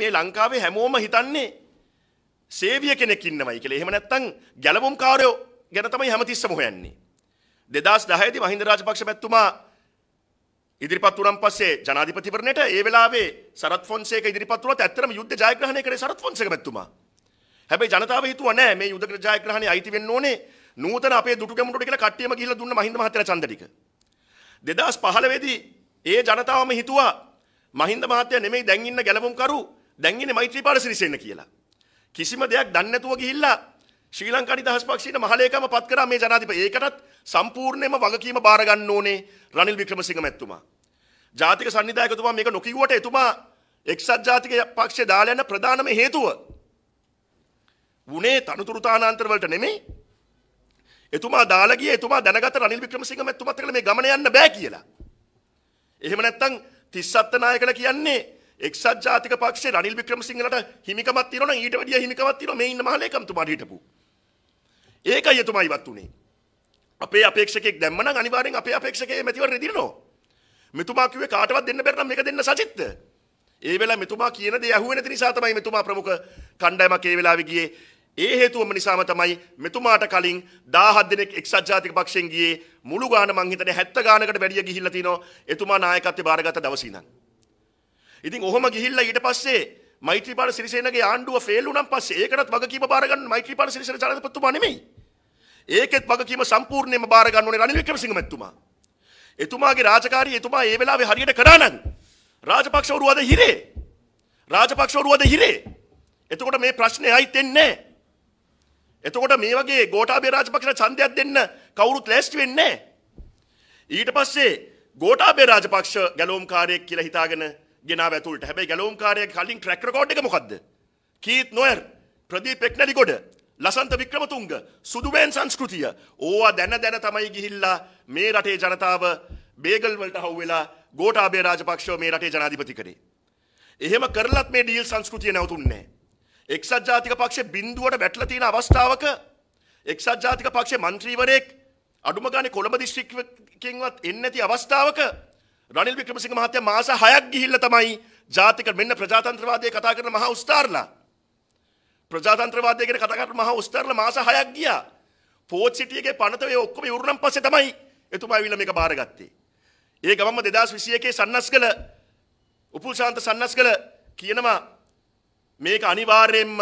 මේ ලංකාවේ හැමෝම හිතන්නේ සේවිය කෙනෙක් ඉන්නවයි කියලා. එහෙම නැත්නම් ගැලවුම් කාර්යෝ ගැන තමයි හැමතිස්සම හොයන්නේ. 2010 දී මහින්ද රාජපක්ෂ මැතිතුමා ඉදිරිපත් වුණන් පස්සේ ජනාධිපතිවරණයට ඒ වෙලාවේ සරත් ෆොන්සේක ඉදිරිපත් වුණත් ඇත්තටම යුද්ධ ජයග්‍රහණය කරේ සරත් ෆොන්සේක මැතිතුමා. හැබැයි ජනතාව හිතුවා නෑ මේ යුද්ධ ජයග්‍රහණය අයිති වෙන්න ඕනේ නූතන අපේ දුටු ගැමුණුට කියලා කට්ටියම ගිහිල්ලා දුන්න මහින්ද මහත්තයා ඡන්ද ටික. 2015 දී ඒ ජනතාවම හිතුවා මහින්ද මහත්තයා නෙමෙයි දැන් ඉන්න ගැලපුම් කරු දැන් ඉන්නේ මෛත්‍රීපාල සිරිසෙන්න කියලා. කිසිම දෙයක් දන්නේ නැතුව ගිහිල්ලා ශ්‍රී ලංකා නිදහස් පක්ෂයට මහලේකම පත් කරා මේ ජනාධිපති. ඒකටත් සම්පූර්ණයෙන්ම වගකීම බාර ගන්න ඕනේ රනිල් වික්‍රමසිංහ මැතිතුමා. ජාතික සංවිධායකතුමා මේක නොකියුවට එතුමා එක්සත් ජාතික පක්ෂය දාලා යන ප්‍රධානම හේතුව වුණේ තනතුරු තානාන්තර වලට නෙමෙයි. එතුමා දාලා ගියේ එතුමා දැනගත රනිල් වික්‍රමසිංහ මැතිතුමත් එක්කලා මේ ගමන යන්න බෑ කියලා. එහෙම නැත්නම් 37 නායකලා කියන්නේ එක්සත් ජාතික පක්ෂේ රනිල් වික්‍රමසිංහලට හිමිකමක් තියෙනවා නම් ඊට වැඩිය හිමිකමක් තියෙනවා මේ ඉන්න මහලේකම්තුමාට හිටපු. ඒකයි එතුමා ඉවත් උනේ. අපේ අපේක්ෂකෙක් දැම්ම නම් අනිවාර්යෙන් අපේ අපේක්ෂකේ මැතිවරණ ඉදිරිනවා. මෙතුමා කිව්වේ කාටවත් දෙන්න බැරි නම් මේක දෙන්න සජිත්ද? ඒ වෙලාවේ මෙතුමා කියන දේ ඇහුවේ නැති නිසා තමයි මෙතුමා ප්‍රමුඛ කණ්ඩායමක් ඒ වෙලාවේ ගියේ. ඒ හේතුවම නිසාම තමයි මෙතුමාට කලින් 17 දෙනෙක් එක්සත් ජාතික පක්ෂයෙන් ගියේ මුළු ගාන මං හිතන්නේ 70 ගානකට වැඩිය ගිහිල්ලා තිනෝ එතුමා නායකත්වය බාරගත්ත දවසේ ඉඳන්. ඉතින් ඔහොම ගිහිල්ලා ඊට පස්සේ මෛත්‍රීපාල සිරිසේනගේ ආණ්ඩුව ෆේල් වුණාන් පස්සේ ඒකටත් වගකීම බාර ගන්න මෛත්‍රීපාල සිරිසේන ජනාධිපතිතුමා නෙමෙයි. ඒකෙත් වගකීම සම්පූර්ණයෙන්ම බාර ගන්න ඕනේ රනිල් වික්‍රමසිංහ මැතිතුමා. එතුමාගේ රාජකාරිය එතුමා ඒ වෙලාවේ හරියට කරා නම් රාජපක්ෂවරු අද හිරේ. රාජපක්ෂවරු අද හිරේ. එතකොට මේ ප්‍රශ්නේ ආයිත් එන්නේ නැහැ. එතකොට මේ වගේ ගෝඨාභය රාජපක්ෂට ඡන්දයක් දෙන්න කවුරුත් ලෑස්ති වෙන්නේ නැහැ. ඊට පස්සේ ගෝඨාභය රාජපක්ෂ ගැලවුම්කාරයෙක් කියලා හිතාගෙන ගෙනාව ඇතුළට හැබැයි ගැලවුම්කාරයා කලින් ට්‍රැක් රෙකෝඩ් එක මොකද්ද? කීත් නොයර් ප්‍රදීප් එක්නලිගොඩ ලසන්ත වික්‍රමතුංග සුදුවෙන් සංස්කෘතිය ඕවා දැන දැන තමයි ගිහිල්ලා මේ රටේ ජනතාව බේගල් වලට හවු වෙලා ගෝඨාභය රාජපක්ෂව මේ රටේ ජනාධිපති කරේ. එහෙම කරලත් මේ ඩීල් සංස්කෘතිය නැවතුන්නේ එක්සත් ජාතික පක්ෂේ බිඳුවට වැටලා තියෙන අවස්ථාවක එක්සත් ජාතික පක්ෂේ മന്ത്രിවරයෙක් අඩුම ගානේ කොළඹ දිස්ත්‍රික්කයෙන්වත් එන්නේ නැති අවස්ථාවක රනිල් වික්‍රමසිංහ මහත්තයා මාස 6ක් ගිහිල්ලා තමයි ජාතික මෙන්න ප්‍රජාතන්ත්‍රවාදයේ කතා කරන මහා උස්තාරලා ප්‍රජාතන්ත්‍රවාදය ගැන කතා කරන මහා උස්තාරලා මාස 6ක් ගියා පෝත් සිටියගේ පනත ඔය ඔක්කොම ඉවරනම් පස්සේ තමයි එතුමා ඇවිල්ලා මේක බාරගත්තේ ඒ ගමම 2021 සන්නස්ගල උපුල්ශාන්ත සන්නස්ගල කියනවා මේක අනිවාර්යයෙන්ම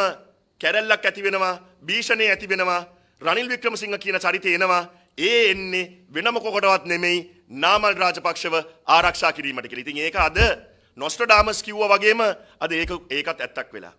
කැරැල්ලක් ඇති වෙනවා භීෂණේ ඇති වෙනවා රනිල් වික්‍රමසිංහ කියන චරිතය එනවා ඒ එන්නේ වෙනම කොකටවත් නෙමෙයි නාමල් රාජපක්ෂව ආරක්ෂා කිරීමට කියලා. ඉතින් ඒක අද නොස්ට්‍රඩාමස් කිව්වා වගේම අද ඒක ඒකත් ඇත්තක් වෙලා.